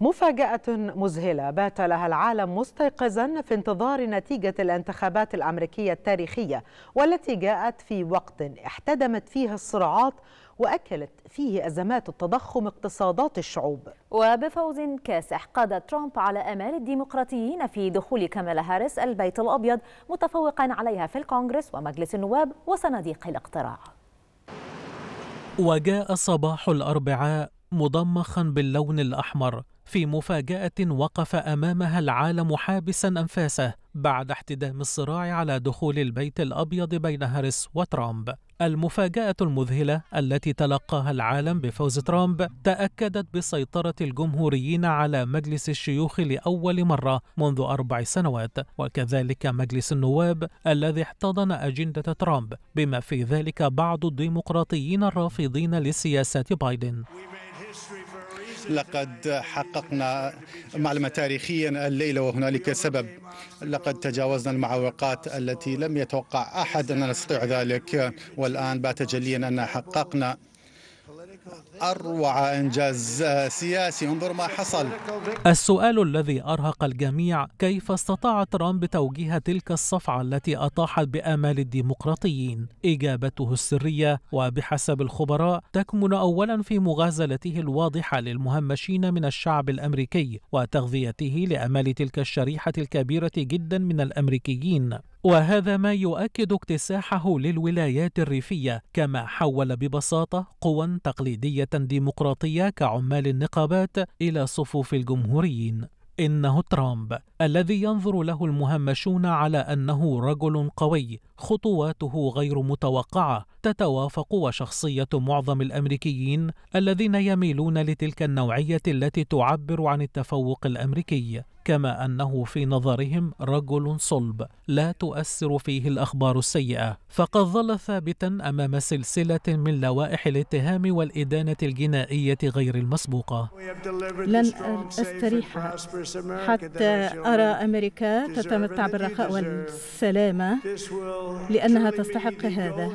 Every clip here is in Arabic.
مفاجأة مذهلة بات لها العالم مستيقظا في انتظار نتيجة الانتخابات الأمريكية التاريخية والتي جاءت في وقت احتدمت فيه الصراعات وأكلت فيه أزمات التضخم اقتصادات الشعوب وبفوز كاسح قاد ترامب على أمال الديمقراطيين في دخول كامالا هاريس البيت الأبيض متفوقا عليها في الكونغرس ومجلس النواب وصناديق الاقتراع وجاء صباح الأربعاء مضمخا باللون الأحمر في مفاجاه وقف امامها العالم حابسا انفاسه بعد احتدام الصراع على دخول البيت الابيض بين هاريس وترامب المفاجاه المذهله التي تلقاها العالم بفوز ترامب تاكدت بسيطره الجمهوريين على مجلس الشيوخ لاول مره منذ اربع سنوات وكذلك مجلس النواب الذي احتضن اجنده ترامب بما في ذلك بعض الديمقراطيين الرافضين لسياسات بايدن لقد حققنا معلمة تاريخيا الليلة وهنالك سبب لقد تجاوزنا المعوقات التي لم يتوقع أحد أن نستطيع ذلك والآن بات جليا أن حققنا أروع إنجاز سياسي انظر ما حصل السؤال الذي أرهق الجميع كيف استطاع ترامب توجيه تلك الصفعة التي أطاحت بآمال الديمقراطيين إجابته السرية وبحسب الخبراء تكمن أولا في مغازلته الواضحة للمهمشين من الشعب الأمريكي وتغذيته لآمال تلك الشريحة الكبيرة جدا من الأمريكيين وهذا ما يؤكد اكتساحه للولايات الريفية كما حول ببساطة قوى تقليدية ديمقراطية كعمال النقابات إلى صفوف الجمهوريين إنه ترامب الذي ينظر له المهمشون على أنه رجل قوي خطواته غير متوقعة تتوافق وشخصية معظم الأمريكيين الذين يميلون لتلك النوعية التي تعبر عن التفوق الأمريكي كما أنه في نظرهم رجل صلب لا تؤثر فيه الأخبار السيئة فقد ظل ثابتا أمام سلسلة من لوائح الاتهام والإدانة الجنائية غير المسبوقة لن أستريح حتى أرى أمريكا تتمتع بالرخاء والسلامة لأنها تستحق هذا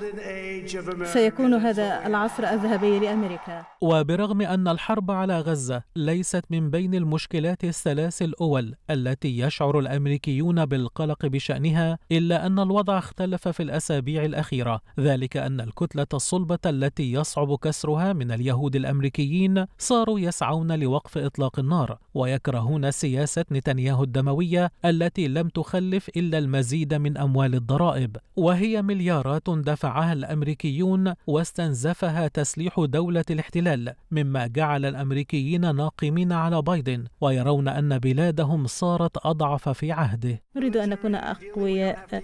سيكون هذا العصر الذهبي لأمريكا وبرغم أن الحرب على غزة ليست من بين المشكلات الثلاث الأولى الدول التي يشعر الامريكيون بالقلق بشانها الا ان الوضع اختلف في الاسابيع الاخيره ذلك ان الكتله الصلبه التي يصعب كسرها من اليهود الامريكيين صاروا يسعون لوقف اطلاق النار ويكرهون سياسه نتنياهو الدمويه التي لم تخلف الا المزيد من اموال الضرائب وهي مليارات دفعها الامريكيون واستنزفها تسليح دوله الاحتلال مما جعل الامريكيين ناقمين على بايدن ويرون ان بلادهم أنهم صارت أضعف في عهده نريد أن نكون أقوياء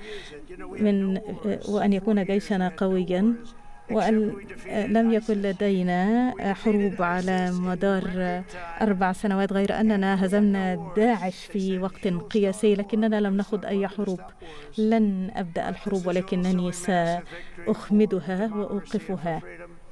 من وأن يكون جيشنا قويا وأن لم يكن لدينا حروب على مدار أربع سنوات غير أننا هزمنا داعش في وقت قياسي لكننا لم نخض أي حروب لن أبدأ الحروب ولكنني سأخمدها وأوقفها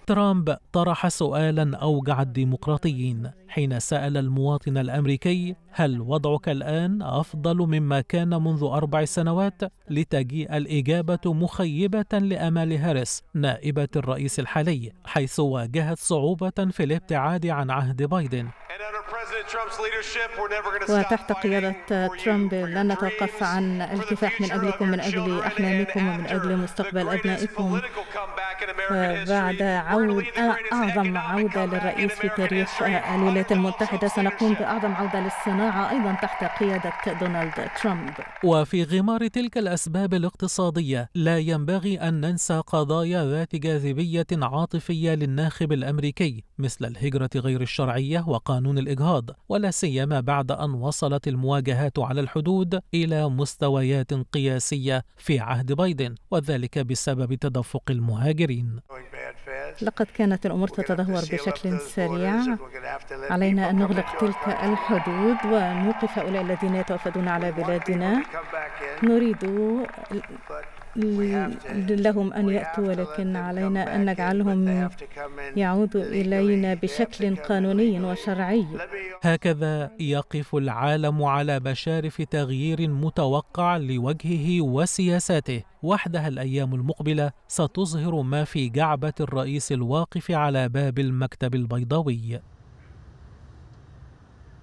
ترامب طرح سؤالا اوجع الديمقراطيين حين سال المواطن الامريكي هل وضعك الان افضل مما كان منذ اربع سنوات لتجيء الاجابه مخيبه لامال هاريس نائبه الرئيس الحالي حيث واجهت صعوبه في الابتعاد عن عهد بايدن وتحت قيادة ترامب لن نتوقف عن الكفاح من أجلكم من أجل أحلامكم ومن أجل مستقبل أبنائكم آه، بعد عود آه، أعظم عودة للرئيس في تاريخ آه، الولايات المتحدة سنقوم بأعظم عودة للصناعة أيضا تحت قيادة دونالد ترامب وفي غمار تلك الأسباب الاقتصادية لا ينبغي أن ننسى قضايا ذات جاذبية عاطفية للناخب الأمريكي مثل الهجرة غير الشرعية وقانون الإجهاض الاقتصاد ولا سيما بعد أن وصلت المواجهات على الحدود إلى مستويات قياسية في عهد بايدن وذلك بسبب تدفق المهاجرين لقد كانت الأمور تتدهور بشكل سريع علينا أن نغلق تلك الحدود ونوقف هؤلاء الذين يتوافدون على بلادنا نريد أمم، لهم أن يأتوا ولكن علينا أن نجعلهم يعودوا إلينا بشكل قانوني وشرعي هكذا يقف العالم على مشارف تغيير متوقع لوجهه وسياساته وحدها الأيام المقبلة ستظهر ما في جعبة الرئيس الواقف على باب المكتب البيضاوي